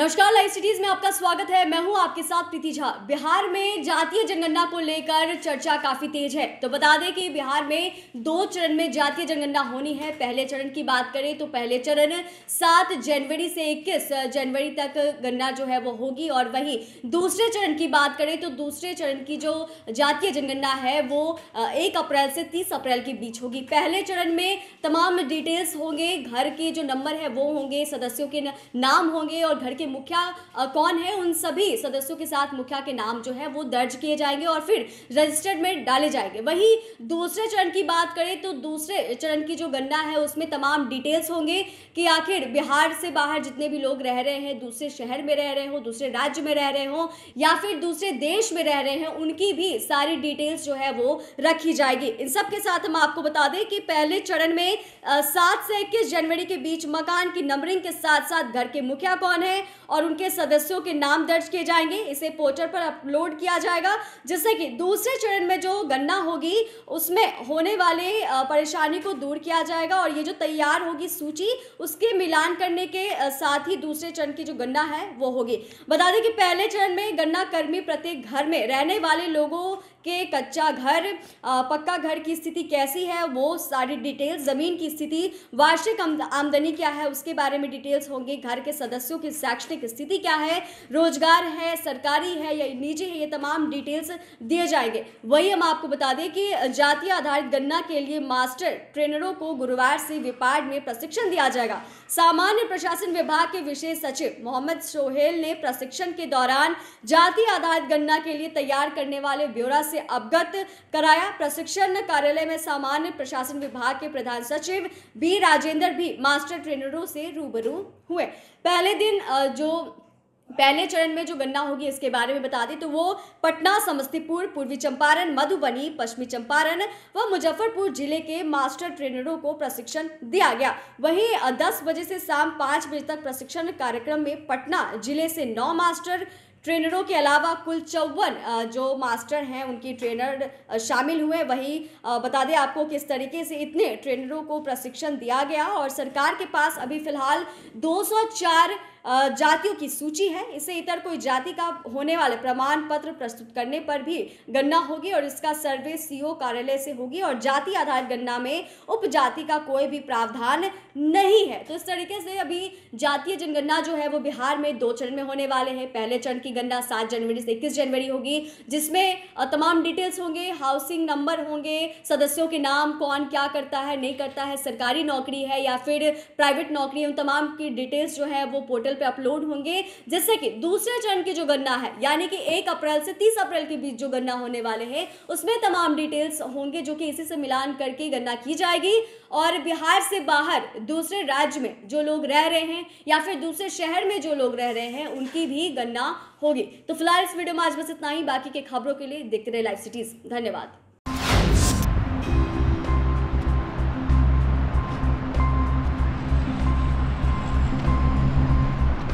नमस्कार live cities में आपका स्वागत है मैं हूं आपके साथ प्रीति झा बिहार में जातीय जनगणना को लेकर चर्चा काफी तेज है तो बता दें कि बिहार में दो चरण में जातीय जनगणना होनी है पहले चरण की बात करें तो पहले चरण सात जनवरी से इक्कीस जनवरी तक गणना जो है वो होगी और वहीं दूसरे चरण की बात करें तो दूसरे चरण की जो जातीय जनगणना है वो एक अप्रैल से तीस अप्रैल के बीच होगी पहले चरण में तमाम डिटेल्स होंगे घर के जो नंबर है वो होंगे सदस्यों के नाम होंगे और घर के मुखिया कौन है उन सभी सदस्यों के साथ मुखिया के नाम जो है वो दर्ज किए जाएंगे और फिर रजिस्टर्ड में डाले जाएंगे वहीं दूसरे चरण की बात करें तो दूसरे चरण की जो गणना है उसमें तमाम डिटेल्स होंगे कि आखिर बिहार से बाहर जितने भी लोग रह रहे हैं दूसरे शहर में रह रहे हो दूसरे राज्य में रह रहे हो या फिर दूसरे देश में रह रहे हैं उनकी भी सारी डिटेल्स जो है वो रखी जाएगी इन सबके साथ हम आपको बता दें कि पहले चरण में सात से इक्कीस जनवरी के बीच मकान की नंबरिंग के साथ साथ घर के मुखिया कौन है और उनके सदस्यों के नाम दर्ज किए जाएंगे इसे पोर्टल पर अपलोड किया जाएगा जिससे कि दूसरे चरण में जो गन्ना होगी उसमें होने वाले परेशानी को दूर किया जाएगा और ये जो तैयार होगी सूची उसके मिलान करने के साथ ही दूसरे चरण की जो गन्ना है वो होगी बता दें कि पहले चरण में गन्ना कर्मी प्रत्येक घर में रहने वाले लोगों कि कच्चा घर पक्का घर की स्थिति कैसी है वो सारी डिटेल्स ज़मीन की स्थिति वार्षिक आमदनी क्या है उसके बारे में डिटेल्स होंगे घर के सदस्यों की शैक्षणिक स्थिति क्या है रोजगार है सरकारी है या निजी है ये तमाम डिटेल्स दिए जाएंगे वही हम आपको बता दें कि जातीय आधारित गणना के लिए मास्टर ट्रेनरों को गुरुवार से विपाड में प्रशिक्षण दिया जाएगा सामान्य प्रशासन विभाग के विशेष सचिव मोहम्मद सोहेल ने प्रशिक्षण के दौरान जाति आधारित गणना के लिए तैयार करने वाले ब्यौरा से अवगत कराया प्रशिक्षण कार्यालय में सामान्य प्रशासन विभाग के प्रधान सचिव बी राजेंद्र भी मास्टर ट्रेनरों से रूबरू हुए पहले दिन जो पहले चरण में जो गणना होगी इसके बारे में बता दें तो वो पटना समस्तीपुर पूर्वी चंपारण मधुबनी पश्चिमी चंपारण व मुजफ्फरपुर जिले के मास्टर ट्रेनरों को प्रशिक्षण दिया गया वहीं 10 बजे से शाम 5 बजे तक प्रशिक्षण कार्यक्रम में पटना जिले से 9 मास्टर ट्रेनरों के अलावा कुल चौवन जो मास्टर हैं उनकी ट्रेनर शामिल हुए वहीं बता दें आपको किस तरीके से इतने ट्रेनरों को प्रशिक्षण दिया गया और सरकार के पास अभी फ़िलहाल 204 जातियों की सूची है इसे इतर कोई जाति का होने वाले प्रमाण पत्र प्रस्तुत करने पर भी गणना होगी और इसका सर्वे सीओ कार्यालय से होगी और जाति आधारित गणना में उपजाति का कोई भी प्रावधान नहीं है तो इस तरीके से अभी जातीय जनगणना जो है वो बिहार में दो चरण में होने वाले हैं पहले चरण की गणना सात जनवरी से इक्कीस जनवरी होगी जिसमें तमाम डिटेल्स होंगे हाउसिंग नंबर होंगे सदस्यों के नाम कौन क्या करता है नहीं करता है सरकारी नौकरी है या फिर प्राइवेट नौकरी उन तमाम की डिटेल्स जो है वो पोर्टल पोर्टल पे अपलोड होंगे जिससे कि दूसरे चरण की जो गणना है यानी कि एक अप्रैल से तीस अप्रैल के बीच जो गणना होने वाले हैं उसमें तमाम डिटेल्स होंगे जो कि इसी से मिलान करके गणना की जाएगी और बिहार से बाहर दूसरे राज्य में जो लोग रह रहे हैं या फिर दूसरे शहर में जो लोग रह रहे हैं उनकी भी गणना होगी तो फिलहाल इस वीडियो में आज बस इतना ही बाकी के खबरों के लिए देखते रहे लाइव सिटीज़ धन्यवाद